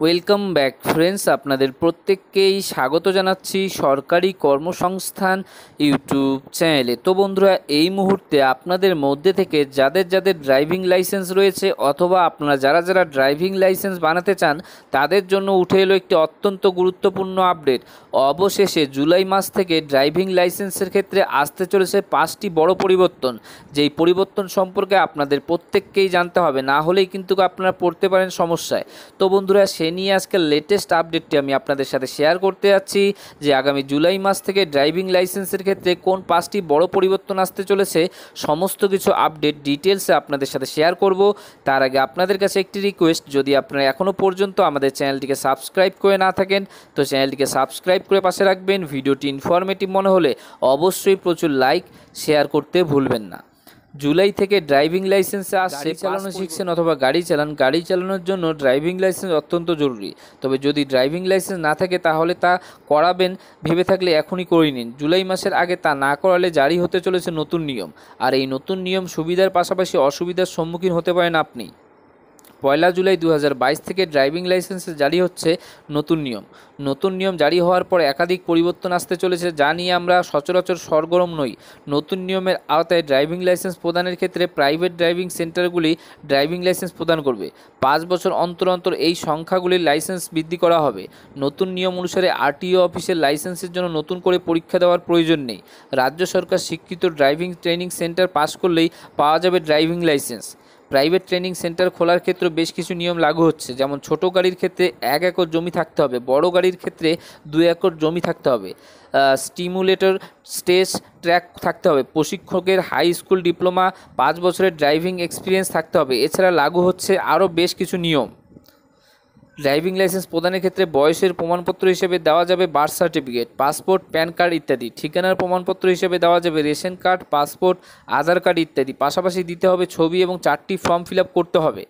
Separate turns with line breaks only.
welcome back friends আপনাদের প্রত্যেককেই স্বাগত জানাচ্ছি সরকারি কর্মসংস্থান ইউটিউব চ্যানেলে তো বন্ধুরা এই মুহূর্তে আপনাদের মধ্যে থেকে যাদের যাদের ড্রাইভিং লাইসেন্স রয়েছে অথবা আপনারা যারা যারা ড্রাইভিং লাইসেন্স বানাতে চান তাদের জন্য উঠে এলো একটি অত্যন্ত গুরুত্বপূর্ণ আপডেট অবশেষে জুলাই মাস থেকে ড্রাইভিং লাইসেন্সের ক্ষেত্রে আসতে চলেছে পাঁচটি বড় পরিবর্তন যেই পরিবর্তন সম্পর্কে আপনাদের প্রত্যেককেই জানতে হবে না হলেই কিন্তু আপনারা পড়তে পারেন সমস্যায় তো বন্ধুরা সে নিয়ে আজকে লেটেস্ট আপডেটটি আমি আপনাদের সাথে শেয়ার করতে যাচ্ছি যে আগামী জুলাই মাস থেকে ড্রাইভিং লাইসেন্সের ক্ষেত্রে কোন পাঁচটি বড় পরিবর্তন আসতে চলেছে সমস্ত কিছু আপডেট ডিটেলসে আপনাদের সাথে শেয়ার করব তার আগে আপনাদের কাছে একটি রিকোয়েস্ট যদি আপনারা এখনও পর্যন্ত আমাদের চ্যানেলটিকে সাবস্ক্রাইব করে না থাকেন তো চ্যানেলটিকে সাবস্ক্রাইব করে পাশে রাখবেন ভিডিওটি ইনফরমেটিভ মনে হলে অবশ্যই প্রচুর লাইক শেয়ার করতে ভুলবেন না জুলাই থেকে ড্রাইভিং লাইসেন্সে আসছে চালানো শিখছেন অথবা গাড়ি চালান গাড়ি চালানোর জন্য ড্রাইভিং লাইসেন্স অত্যন্ত জরুরি তবে যদি ড্রাইভিং লাইসেন্স না থাকে তাহলে তা করাবেন ভেবে থাকলে এখনই করে নিন জুলাই মাসের আগে তা না করালে জারি হতে চলেছে নতুন নিয়ম আর এই নতুন নিয়ম সুবিধার পাশাপাশি অসুবিধার সম্মুখীন হতে পারেন আপনি পয়লা জুলাই দু থেকে ড্রাইভিং লাইসেন্সে জারি হচ্ছে নতুন নিয়ম নতুন নিয়ম জারি হওয়ার পর একাধিক পরিবর্তন আসতে চলেছে যা নিয়ে আমরা সচরাচর সরগরম নই নতুন নিয়মের আওতায় ড্রাইভিং লাইসেন্স প্রদানের ক্ষেত্রে প্রাইভেট ড্রাইভিং সেন্টারগুলি ড্রাইভিং লাইসেন্স প্রদান করবে পাঁচ বছর অন্তর অন্তর এই সংখ্যাগুলির লাইসেন্স বৃদ্ধি করা হবে নতুন নিয়ম অনুসারে আরটিও অফিসের লাইসেন্সের জন্য নতুন করে পরীক্ষা দেওয়ার প্রয়োজন নেই রাজ্য সরকার শিক্ষিত ড্রাইভিং ট্রেনিং সেন্টার পাস করলেই পাওয়া যাবে driving licence private training centre খোলার ক্ষেত্রে বেশ কিছু নিয়ম লাগু হচ্ছে যেমন ছোট গাড়ির ক্ষেত্রে এক একর জমি থাকতে হবে বড় গাড়ির ক্ষেত্রে দু একর জমি থাকতে হবে স্টিমুলেটর স্টেজ ট্র্যাক থাকতে হবে প্রশিক্ষকের হাই স্কুল ডিপ্লোমা পাঁচ বছরের ড্রাইভিং এক্সপিরিয়েন্স থাকতে হবে এছাড়া লাগু হচ্ছে আরও বেশ কিছু নিয়ম ড্রাইভিং লাইসেন্স প্রদানের ক্ষেত্রে বয়সের প্রমাণপত্র হিসেবে দেওয়া যাবে birth certificate passport PAN card ইত্যাদি ঠিকানার প্রমাণপত্র হিসেবে দেওয়া যাবে ration card passport Aadhaar card ইত্যাদি পাশাপাশি দিতে হবে ছবি এবং চারটি ফর্ম ফিল করতে হবে